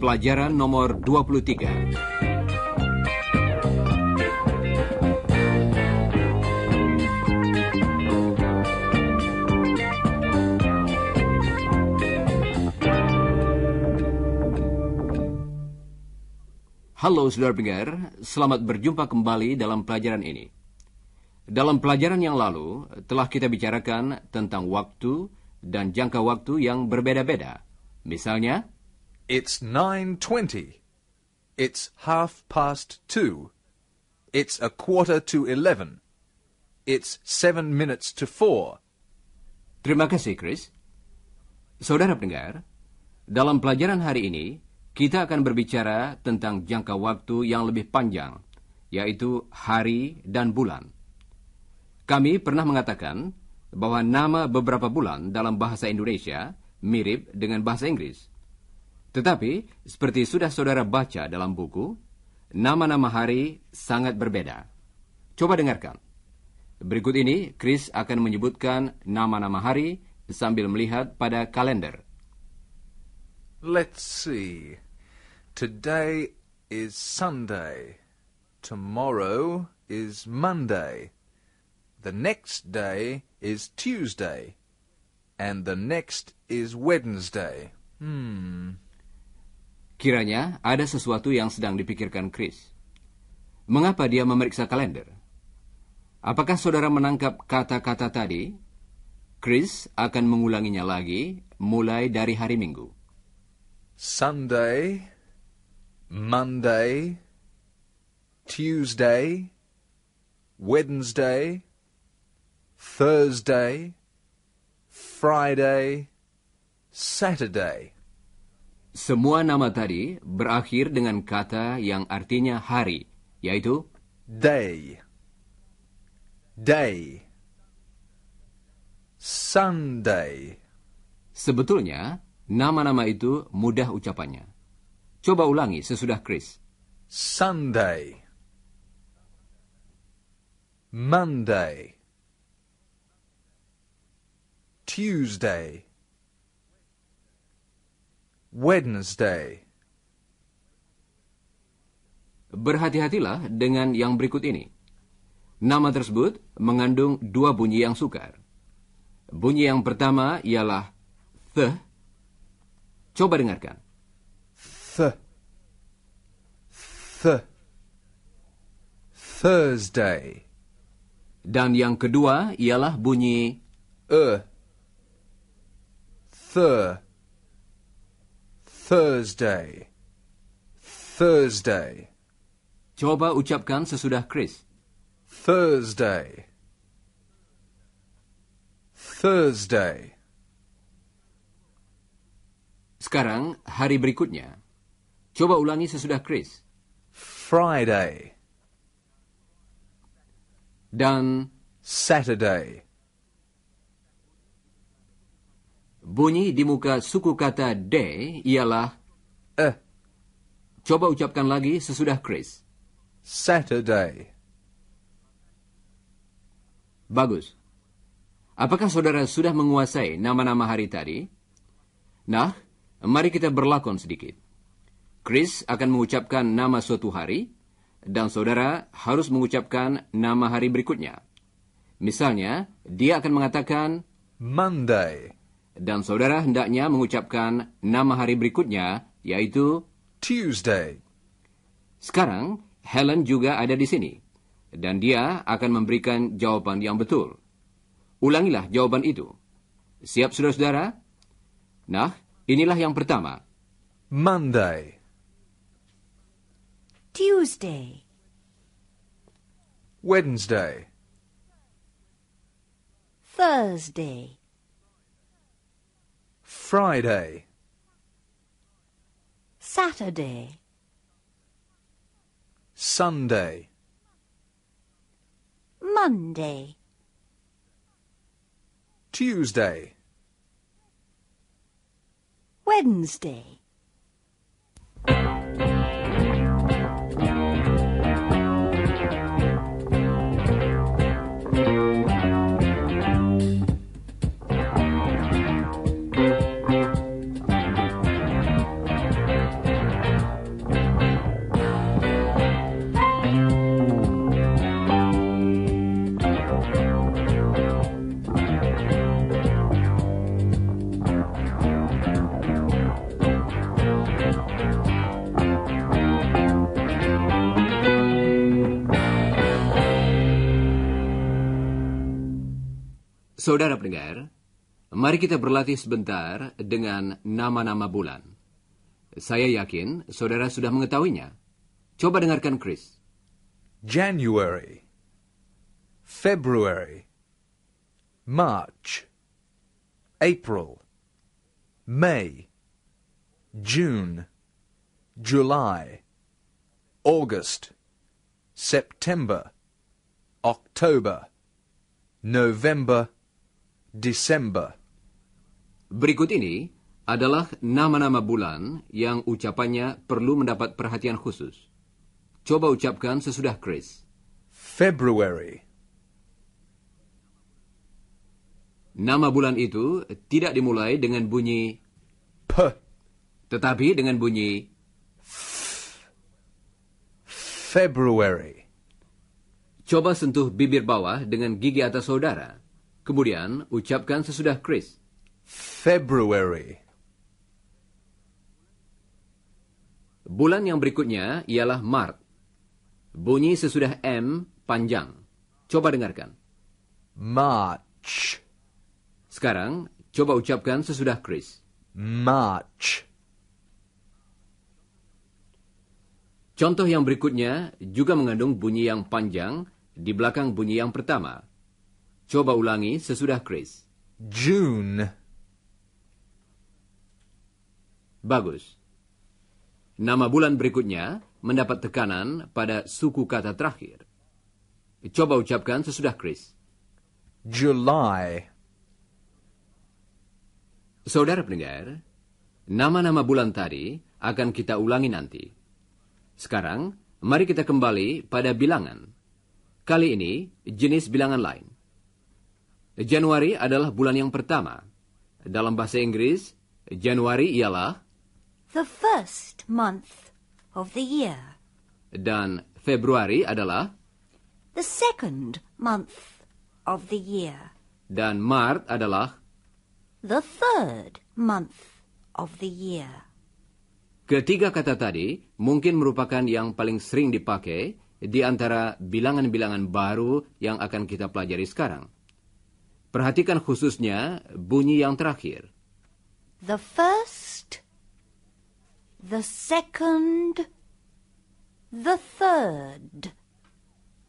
Pelajaran nomor 23 Halo saudara pendengar, selamat berjumpa kembali dalam pelajaran ini. Dalam pelajaran yang lalu telah kita bicarakan tentang waktu dan jangka waktu yang berbeda-beda. Misalnya, It's 9.20. It's half past two. It's a quarter to eleven. It's seven minutes to four. Terima kasih, Chris. Saudara pendengar, dalam pelajaran hari ini kita akan berbicara tentang jangka waktu yang lebih panjang, yaitu hari dan bulan. Kami pernah mengatakan bahwa nama beberapa bulan dalam bahasa Indonesia mirip dengan bahasa Inggris. Tetapi, seperti sudah saudara baca dalam buku, nama-nama hari sangat berbeda. Coba dengarkan. Berikut ini, Chris akan menyebutkan nama-nama hari sambil melihat pada kalender. Let's see. Today is Sunday. Tomorrow is Monday. The next day is Tuesday. And the next is Wednesday. Hmm. Kiranya ada sesuatu yang sedang dipikirkan Chris. Mengapa dia memeriksa kalender? Apakah saudara menangkap kata-kata tadi? Chris akan mengulanginya lagi mulai dari hari Minggu. Sunday, Monday, Tuesday, Wednesday, Thursday, Friday, Saturday. Semua nama tadi berakhir dengan kata yang artinya hari, yaitu day, day, Sunday. Sebetulnya, nama-nama itu mudah ucapannya. Coba ulangi sesudah Chris. Sunday. Monday. Tuesday. Wednesday. Berhati-hatilah dengan yang berikut ini. Nama tersebut mengandung dua bunyi yang sukar. Bunyi yang pertama ialah the. Coba dengarkan th th Thursday. Dan yang kedua ialah bunyi e th Thursday. Thursday. Coba ucapkan sesudah Chris. Thursday. Thursday. Sekarang hari berikutnya. Coba ulangi sesudah Chris. Friday. Dan Saturday. Bunyi di muka suku kata day ialah eh. Coba ucapkan lagi sesudah Chris. Saturday. Bagus. Apakah saudara sudah menguasai nama-nama hari tadi? Nah, mari kita berlakon sedikit. Chris akan mengucapkan nama suatu hari, dan saudara harus mengucapkan nama hari berikutnya. Misalnya, dia akan mengatakan Monday. Dan saudara hendaknya mengucapkan nama hari berikutnya, yaitu Tuesday. Sekarang, Helen juga ada di sini, dan dia akan memberikan jawaban yang betul. Ulangilah jawaban itu. Siap, saudara-saudara? Nah, inilah yang pertama. Monday. Tuesday Wednesday Thursday Friday Saturday Sunday Monday Tuesday Wednesday Saudara pendengar, mari kita berlatih sebentar dengan nama-nama bulan. Saya yakin saudara sudah mengetahuinya. Coba dengarkan Chris. January, February, March, April, May, June, July, August, September, October, November, December. Berikut ini adalah nama-nama bulan yang ucapannya perlu mendapat perhatian khusus. Coba ucapkan sesudah Chris. February. Nama bulan itu tidak dimulai dengan bunyi P, tetapi dengan bunyi F. February. Coba sentuh bibir bawah dengan gigi atas saudara. Kemudian, ucapkan sesudah Chris. February. Bulan yang berikutnya ialah Maret. Bunyi sesudah M panjang. Coba dengarkan. March. Sekarang, coba ucapkan sesudah Chris. March. Contoh yang berikutnya juga mengandung bunyi yang panjang di belakang bunyi yang pertama. Coba ulangi sesudah Chris. June. Bagus. Nama bulan berikutnya mendapat tekanan pada suku kata terakhir. Coba ucapkan sesudah Chris. July. Saudara pendengar, nama-nama bulan tadi akan kita ulangi nanti. Sekarang, mari kita kembali pada bilangan. Kali ini, jenis bilangan lain. Januari adalah bulan yang pertama. Dalam bahasa Inggris, Januari ialah the first month of the year. Dan Februari adalah the second month of the year. Dan Maret adalah the third month of the year. Ketiga kata tadi mungkin merupakan yang paling sering dipakai di antara bilangan-bilangan baru yang akan kita pelajari sekarang. Perhatikan khususnya bunyi yang terakhir. The first, the second, the third.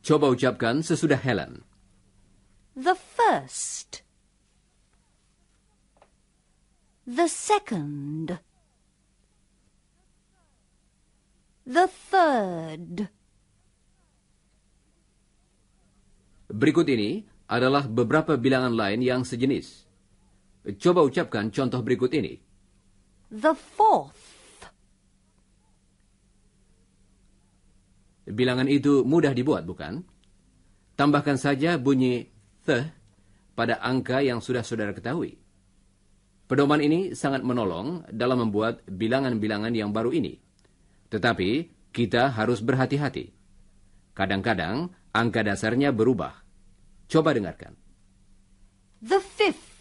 Coba ucapkan sesudah Helen. The first. The second. The third. Berikut ini adalah beberapa bilangan lain yang sejenis. Coba ucapkan contoh berikut ini. The fourth. Bilangan itu mudah dibuat, bukan? Tambahkan saja bunyi the pada angka yang sudah saudara ketahui. Pedoman ini sangat menolong dalam membuat bilangan-bilangan yang baru ini. Tetapi, kita harus berhati-hati. Kadang-kadang, angka dasarnya berubah Coba dengarkan. The fifth.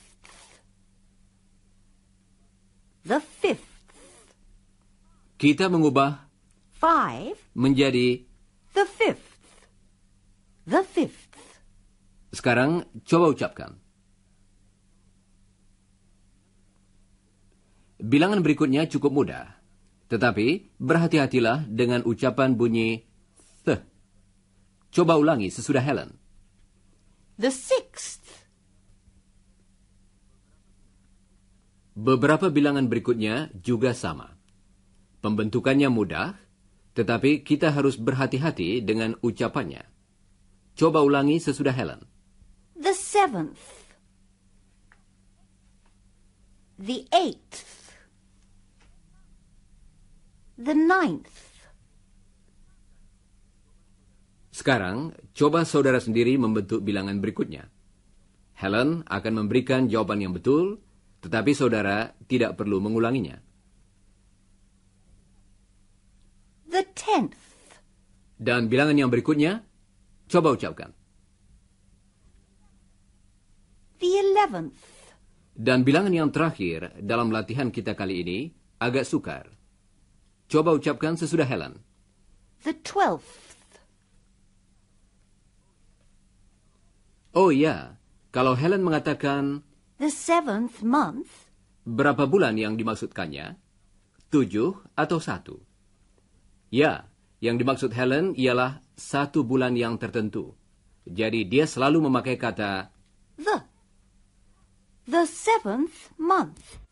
The fifth. Kita mengubah five menjadi the fifth. The fifth. Sekarang coba ucapkan. Bilangan berikutnya cukup mudah. Tetapi berhati-hatilah dengan ucapan bunyi th. Coba ulangi sesudah Helen. The sixth. Beberapa bilangan berikutnya juga sama. Pembentukannya mudah, tetapi kita harus berhati-hati dengan ucapannya. Coba ulangi sesudah Helen. The seventh. The eighth. The ninth. Sekarang, coba saudara sendiri membentuk bilangan berikutnya. Helen akan memberikan jawaban yang betul, tetapi saudara tidak perlu mengulanginya. The tenth. Dan bilangan yang berikutnya, coba ucapkan. The eleventh. Dan bilangan yang terakhir dalam latihan kita kali ini agak sukar. Coba ucapkan sesudah Helen. The twelfth. Oh ya, kalau Helen mengatakan the seventh month, berapa bulan yang dimaksudkannya? Tujuh atau satu? Ya, yang dimaksud Helen ialah satu bulan yang tertentu. Jadi dia selalu memakai kata the. The seventh month.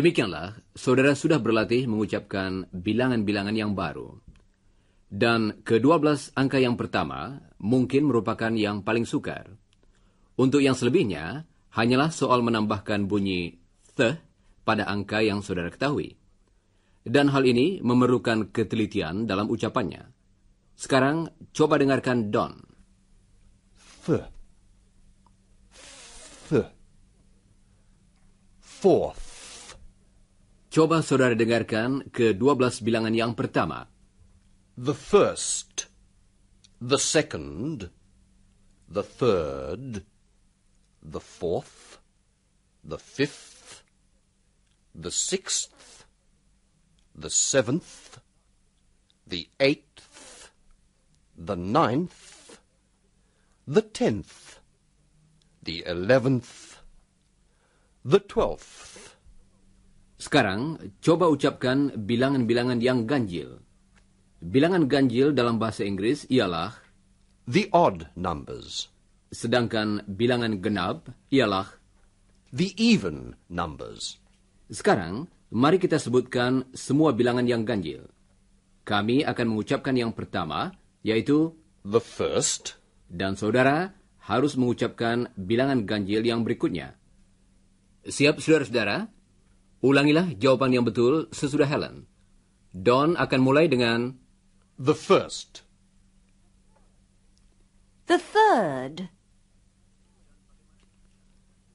Demikianlah, saudara sudah berlatih mengucapkan bilangan-bilangan yang baru. Dan ke-12 angka yang pertama mungkin merupakan yang paling sukar. Untuk yang selebihnya, hanyalah soal menambahkan bunyi th pada angka yang saudara ketahui. Dan hal ini memerlukan ketelitian dalam ucapannya. Sekarang coba dengarkan Don. Th. Th. Fourth. Coba saudara dengarkan ke-12 bilangan yang pertama. The first, the second, the third, the fourth, the fifth, the sixth, the seventh, the eighth, the ninth, the tenth, the eleventh, the twelfth. Sekarang, coba ucapkan bilangan-bilangan yang ganjil. Bilangan ganjil dalam bahasa Inggris ialah the odd numbers. Sedangkan bilangan genap ialah the even numbers. Sekarang, mari kita sebutkan semua bilangan yang ganjil. Kami akan mengucapkan yang pertama, yaitu the first, dan saudara harus mengucapkan bilangan ganjil yang berikutnya. Siap, saudara-saudara? Ulangilah jawaban yang betul sesudah Helen. Don akan mulai dengan the first. The third.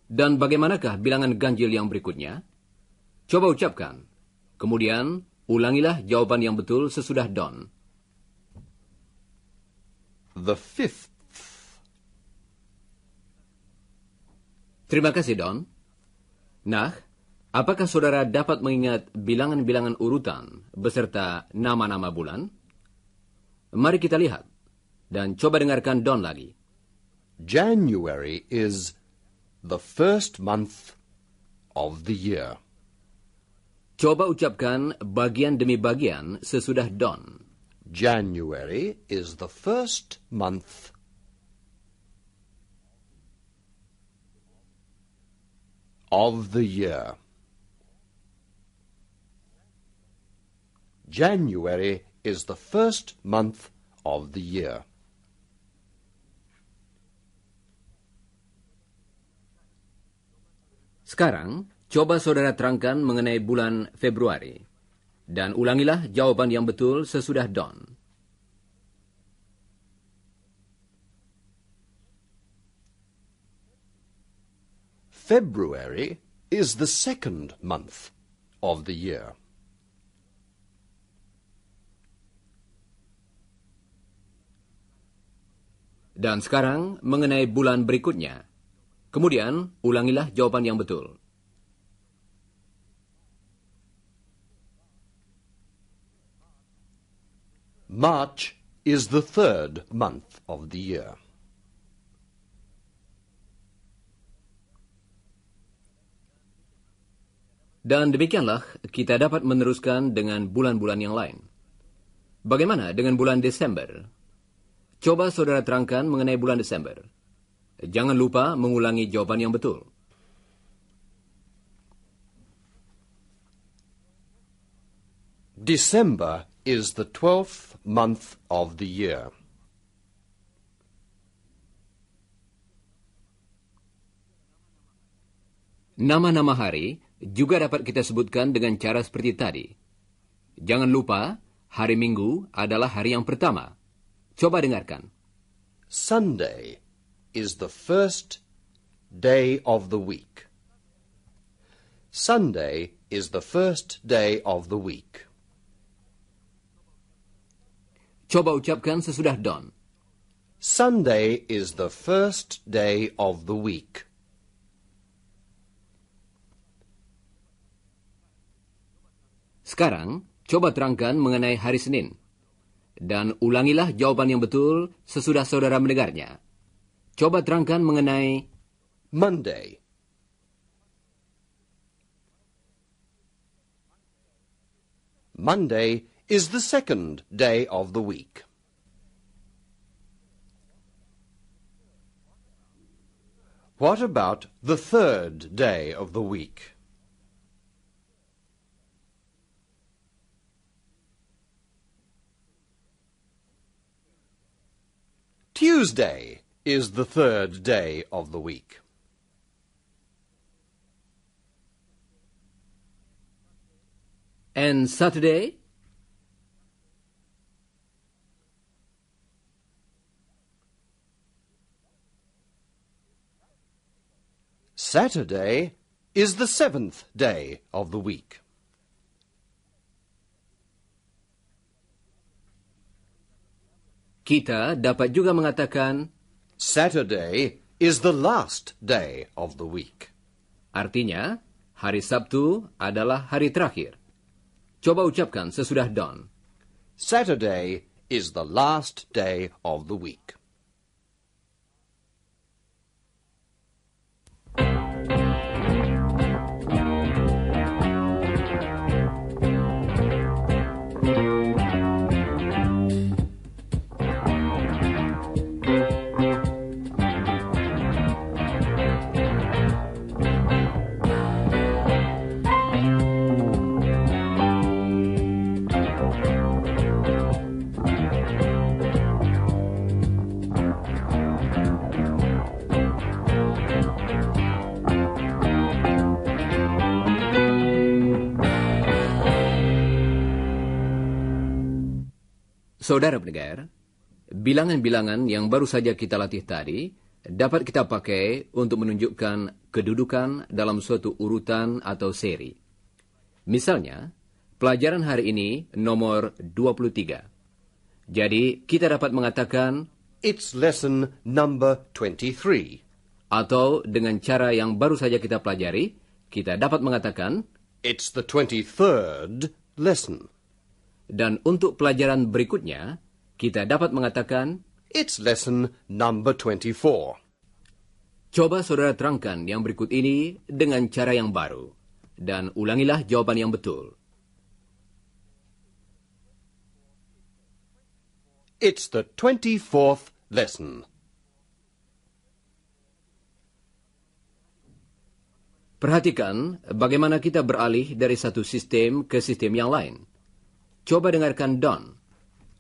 Dan bagaimanakah bilangan ganjil yang berikutnya? Coba ucapkan. Kemudian, ulangilah jawaban yang betul sesudah Don. The fifth. Terima kasih, Don. Nah, Apakah saudara dapat mengingat bilangan-bilangan urutan beserta nama-nama bulan? Mari kita lihat dan coba dengarkan Don lagi. January is the first month of the year. Coba ucapkan bagian demi bagian sesudah Don. January is the first month of the year. January is the first month of the year. Sekarang, coba saudara terangkan mengenai bulan Februari. Dan ulangilah jawaban yang betul sesudah Don. February is the second month of the year. Dan sekarang mengenai bulan berikutnya. Kemudian ulangilah jawaban yang betul. March is the third month of the year. Dan demikianlah kita dapat meneruskan dengan bulan-bulan yang lain. Bagaimana dengan bulan Desember? Coba saudara terangkan mengenai bulan Desember. Jangan lupa mengulangi jawaban yang betul. December is the 12th month of the year. Nama-nama hari juga dapat kita sebutkan dengan cara seperti tadi. Jangan lupa, hari Minggu adalah hari yang pertama. Coba dengarkan. Sunday is the first day of the week. Sunday is the first day of the week. Coba ucapkan sesudah Don. Sunday is the first day of the week. Sekarang, coba terangkan mengenai hari Senin. Dan ulangilah jawaban yang betul sesudah saudara mendengarnya. Coba terangkan mengenai Monday. Monday is the second day of the week. What about the third day of the week? Tuesday is the third day of the week. And Saturday? Saturday is the seventh day of the week. Kita dapat juga mengatakan Saturday is the last day of the week. Artinya, hari Sabtu adalah hari terakhir. Coba ucapkan sesudah Don. Saturday is the last day of the week. Saudara pendengar, bilangan-bilangan yang baru saja kita latih tadi dapat kita pakai untuk menunjukkan kedudukan dalam suatu urutan atau seri. Misalnya, pelajaran hari ini nomor 23. Jadi, kita dapat mengatakan It's lesson number 23. Atau dengan cara yang baru saja kita pelajari, kita dapat mengatakan It's the 23rd lesson. Dan untuk pelajaran berikutnya, kita dapat mengatakan It's lesson number 24. Coba saudara terangkan yang berikut ini dengan cara yang baru. Dan ulangilah jawaban yang betul. It's the 24th lesson. Perhatikan bagaimana kita beralih dari satu sistem ke sistem yang lain. Coba dengarkan Don.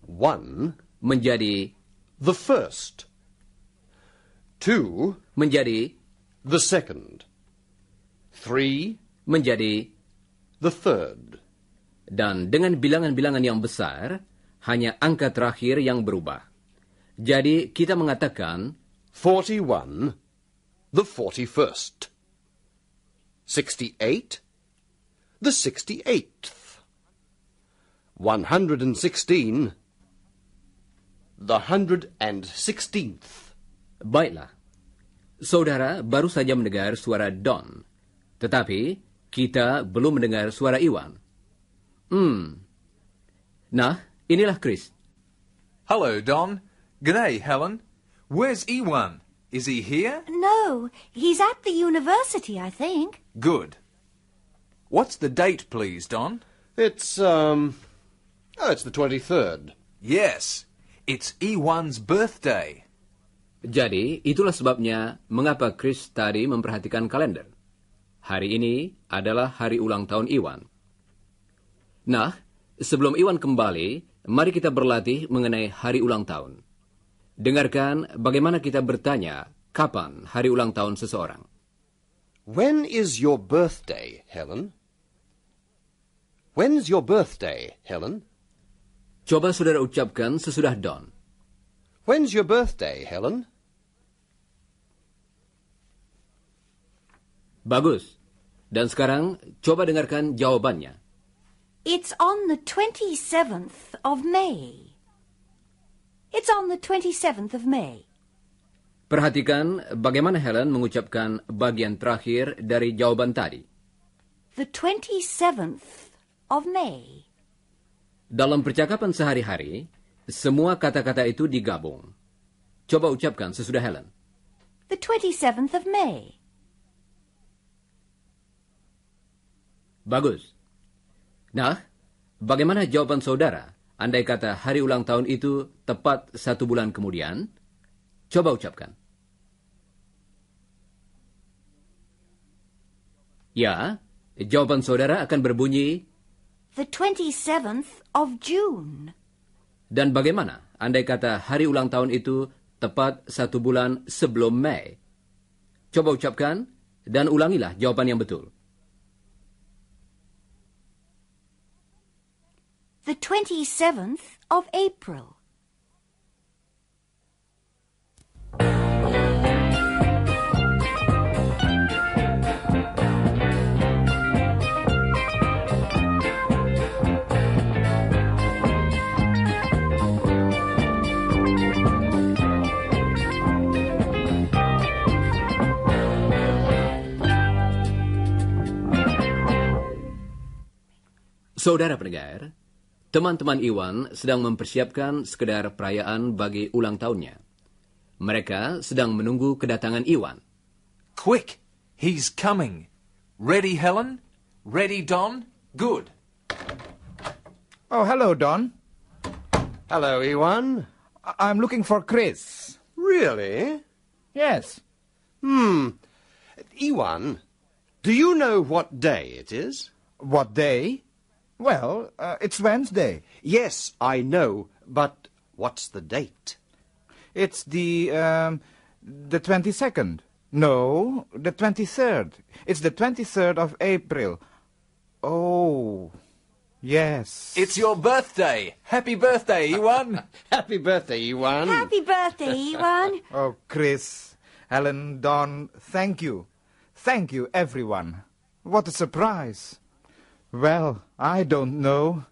One menjadi the first. Two menjadi the second. Three menjadi the third. Dan dengan bilangan-bilangan yang besar, hanya angka terakhir yang berubah. Jadi kita mengatakan 41 the 41st. 68 the 68th. 116. The hundred and sixteenth. Baiklah. Saudara baru saja mendengar suara Don. Tetapi kita belum mendengar suara Iwan. Hmm. Nah, inilah Chris. Hello, Don. G'day, Helen. Where's Iwan? Is he here? No, he's at the university, I think. Good. What's the date, please, Don? It's, um, Oh, it's the 23rd. Yes, it's Iwan's e birthday. Jadi, itulah sebabnya mengapa Chris tadi memperhatikan kalender. Hari ini adalah hari ulang tahun Iwan. E nah, sebelum Iwan e kembali, mari kita berlatih mengenai hari ulang tahun. Dengarkan bagaimana kita bertanya kapan hari ulang tahun seseorang. When is your birthday, Helen? When's your birthday, Helen? Coba saudara ucapkan sesudah Don. When's your birthday, Helen? Bagus. Dan sekarang coba dengarkan jawabannya. It's on the 27th of May. It's on the 27th of May. Perhatikan bagaimana Helen mengucapkan bagian terakhir dari jawaban tadi. The 27th of May. Dalam percakapan sehari-hari, semua kata-kata itu digabung. Coba ucapkan sesudah Helen. The 27th of May. Bagus. Nah, bagaimana jawaban saudara? Andai kata hari ulang tahun itu tepat satu bulan kemudian, coba ucapkan. Ya, jawaban saudara akan berbunyi the 27th of June. Dan bagaimana andai kata hari ulang tahun itu tepat satu bulan sebelum Mei? Coba ucapkan dan ulangilah jawaban yang betul. The 27th of April. Saudara pendengar, teman-teman Iwan sedang mempersiapkan sekedar perayaan bagi ulang tahunnya. Mereka sedang menunggu kedatangan Iwan. Quick, he's coming. Ready, Helen? Ready, Don? Good. Oh, hello, Don. Hello, Iwan. I- I'm looking for Chris. Really? Yes. Hmm. Iwan, do you know what day it is? What day? Well, uh, it's Wednesday. Yes, I know, but what's the date? It's the, um, the 22nd. No, the 23rd. It's the 23rd of April. Oh, yes. It's your birthday. Happy birthday, Ewan. Happy birthday, Ewan. Happy birthday, Ewan. oh, Chris, Helen, Don, thank you. Thank you, everyone. What a surprise. Well, I don't know.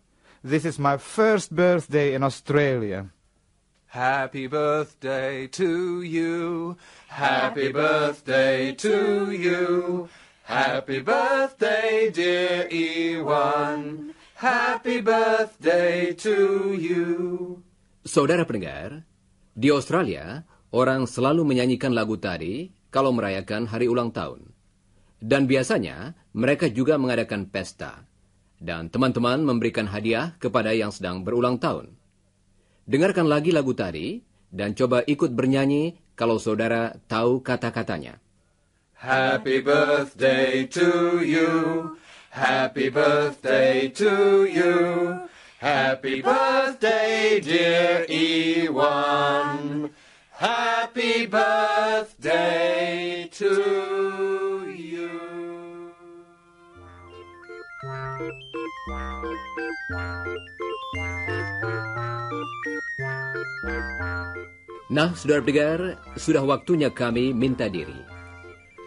This is my first birthday in Australia. Happy birthday to you. Happy birthday to you. Happy birthday, dear E1. Happy birthday to you. Saudara pendengar, di Australia, orang selalu menyanyikan lagu tadi kalau merayakan hari ulang tahun. Dan biasanya, mereka juga mengadakan pesta dan teman-teman memberikan hadiah kepada yang sedang berulang tahun. Dengarkan lagi lagu tadi dan coba ikut bernyanyi kalau saudara tahu kata-katanya. Happy birthday to you. Happy birthday to you. Happy birthday dear Iwan. Happy birthday to you. Nah, saudara pendengar, sudah waktunya kami minta diri.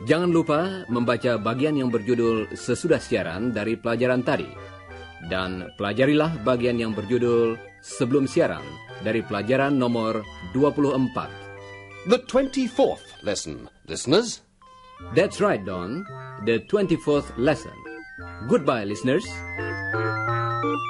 Jangan lupa membaca bagian yang berjudul Sesudah Siaran dari pelajaran tadi. Dan pelajarilah bagian yang berjudul Sebelum Siaran dari pelajaran nomor 24. The 24th lesson, listeners. That's right, Don. The 24th lesson. Goodbye, listeners.